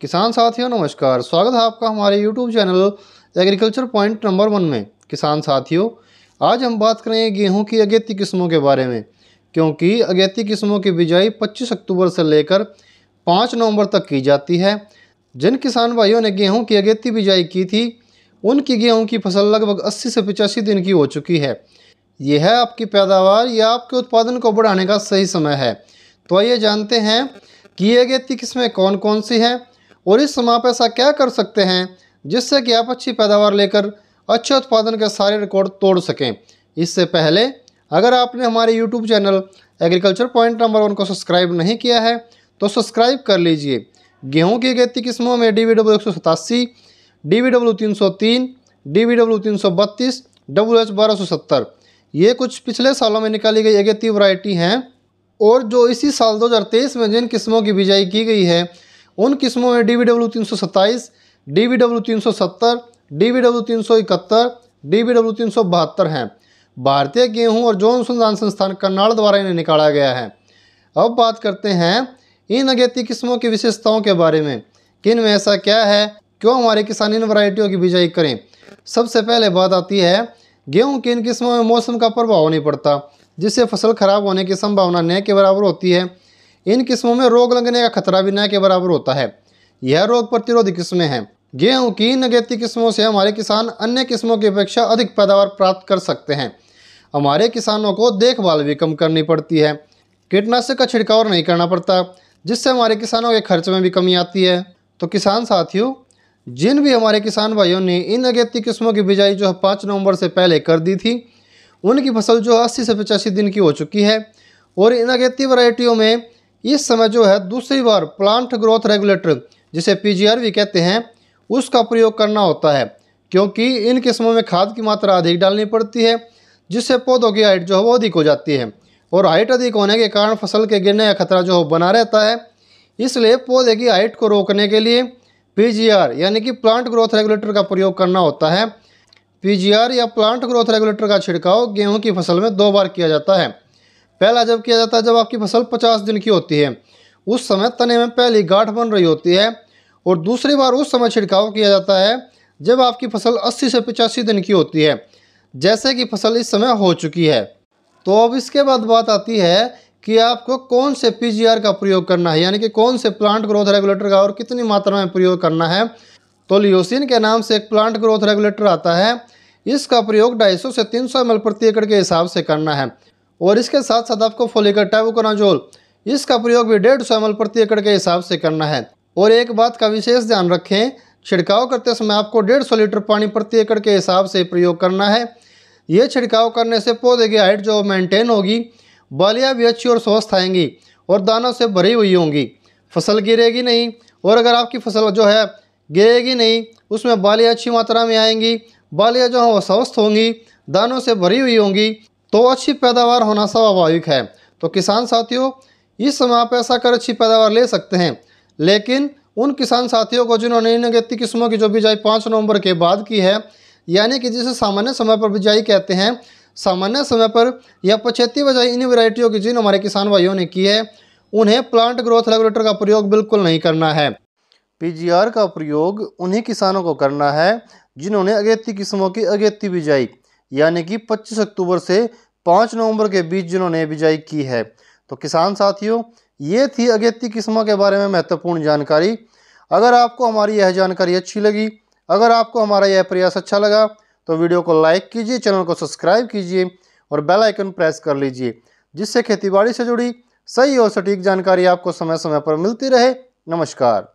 किसान साथियों नमस्कार स्वागत है आपका हमारे YouTube channel agriculture point number one में किसान साथियों आज हम बात करेंगे गेहूं की अगेती किस्मों के बारे में क्योंकि अगेती किस्मों की बिजाई 25 अक्टूबर से लेकर 5 नवंबर तक की जाती है जिन किसान भाइयों ने गेहूं की अगेती बिजाई की थी उनकी गेहूँ की फसल लगभग अस्सी से पचासी दिन की हो चुकी है यह है आपकी पैदावार या आपके उत्पादन को बढ़ाने का सही समय है तो आइए जानते हैं कि अगेती किस्में कौन कौन सी हैं और इस समय आप ऐसा क्या कर सकते हैं जिससे कि आप अच्छी पैदावार लेकर अच्छे उत्पादन के सारे रिकॉर्ड तोड़ सकें इससे पहले अगर आपने हमारे YouTube channel agriculture point number one को सब्सक्राइब नहीं किया है तो सब्सक्राइब कर लीजिए गेहूँ की खेती किस्मों में डी वी डब्ल्यू एक सौ सतासी डी वी डब्ल्यू तीन सौ तीन डी वी डब्ल्यू तीन सौ बत्तीस डब्ल्यू एच बारह सौ सत्तर ये कुछ पिछले सालों में निकाली गई एगेती वरायटी हैं और जो इसी साल तेईस में जिन किस्मों की बिजाई की गई है उन किस्मों में डी वी डब्ल्यू तीन सौ सत्ताईस डी वी डब्ल्यू तीन सौ सत्तर डी वी डब्ल्यू तीन सौ इकहत्तर डी वी डब्ल्यू तीन सौ बहत्तर हैं भारतीय गेहूँ और जो अनुसंधान संस्थान करनाल द्वारा इन्हें निकाला गया है अब बात करते हैं इन अगेती किस्मों की विशेषताओं के बारे में किन में ऐसा क्या है क्यों हमारे किसान इन वरायटियों की बिजाई करें सबसे पहले बात आती है गेहूँ की इन किस्मों में मौसम का प्रभाव नहीं पड़ता जिससे फसल खराब होने की संभावना न के बराबर होती है इन किस्मों में रोग लगने का खतरा भी न के बराबर होता है यह रोग प्रतिरोधी किस्में हैं गेहूँ की नगेती किस्मों से हमारे किसान अन्य किस्मों की अपेक्षा अधिक पैदावार प्राप्त कर सकते हैं हमारे किसानों को देखभाल भी कम करनी पड़ती है कीटनाशक का छिड़काव नहीं करना पड़ता जिससे हमारे किसानों के खर्च में भी कमी आती है तो किसान साथियों जिन भी हमारे किसान भाइयों ने इन अगेती किस्मों की बिजाई जो है पाँच नवंबर से पहले कर दी थी उनकी फसल जो है अस्सी से पचासी दिन की हो चुकी है और इन अगेती वरायटियों में इस समय जो है दूसरी बार प्लांट ग्रोथ रेगुलेटर जिसे पी भी कहते हैं उसका प्रयोग करना होता है क्योंकि इन किस्मों में खाद की मात्रा अधिक डालनी पड़ती है जिससे पौधों की हाइट जो है वो अधिक हो जाती है और हाइट अधिक होने के कारण फसल के गिरने का खतरा जो है बना रहता है इसलिए पौधे की हाइट को रोकने के लिए पी यानी कि प्लांट ग्रोथ रेगुलेटर का प्रयोग करना होता है पी या प्लांट ग्रोथ रेगुलेटर का छिड़काव गेहूँ की फसल में दो बार किया जाता है पहला जब किया जाता है जब आपकी फसल पचास दिन की होती है उस समय तने में पहली गांठ बन रही होती है और दूसरी बार उस समय छिड़काव किया जाता है जब आपकी फसल 80 से पचासी दिन की होती है जैसे कि फसल इस समय हो चुकी है तो अब इसके बाद बात आती है कि आपको कौन से पी का प्रयोग करना है यानी कि कौन से प्लांट ग्रोथ रेगुलेटर का और कितनी मात्रा में प्रयोग करना है तो लियोसिन के नाम से एक प्लांट ग्रोथ रेगुलेटर आता है इसका प्रयोग 250 से 300 सौ एम प्रति एकड़ के हिसाब से करना है और इसके साथ साथ आपको फोलिकर टाइबुकोनाजोल इसका प्रयोग भी डेढ़ सौ एम प्रति एकड़ के हिसाब से करना है और एक बात का विशेष ध्यान रखें छिड़काव करते समय आपको डेढ़ सौ लीटर पानी प्रति एकड़ के हिसाब से प्रयोग करना है ये छिड़काव करने से पौधे की हाइट जो मेंटेन होगी बालियाँ भी अच्छी और स्वस्थ आएंगी और दानों से भरी हुई होंगी फसल गिरेगी नहीं और अगर आपकी फसल जो है गिरेगी नहीं उसमें बालियाँ अच्छी मात्रा में आएंगी बालियाँ जो हैं वो स्वस्थ होंगी दानों से भरी हुई होंगी तो अच्छी पैदावार होना स्वाभाविक है तो किसान साथियों इस समय आप ऐसा कर अच्छी पैदावार ले सकते हैं लेकिन उन किसान साथियों को जिन्होंने इन अगेती किस्मों की जो बिजाई पाँच नवंबर के बाद की है यानी कि जिसे सामान्य समय पर बिजाई कहते हैं सामान्य समय पर या पछेती बजाई इन वैरायटियों की जिन हमारे किसान भाइयों ने की है उन्हें प्लांट ग्रोथ रेगुलेटर का प्रयोग बिल्कुल नहीं करना है पी का प्रयोग उन्हीं किसानों को करना है जिन्होंने अगेती किस्मों की अगेती बिजाई यानी कि 25 अक्टूबर से 5 नवंबर के बीच जिन्होंने बिजाई की है तो किसान साथियों ये थी अगेती किस्मों के बारे में महत्वपूर्ण जानकारी अगर आपको हमारी यह जानकारी अच्छी लगी अगर आपको हमारा यह प्रयास अच्छा लगा तो वीडियो को लाइक कीजिए चैनल को सब्सक्राइब कीजिए और बेल आइकन प्रेस कर लीजिए जिससे खेतीबाड़ी से जुड़ी सही और सटीक जानकारी आपको समय समय पर मिलती रहे नमस्कार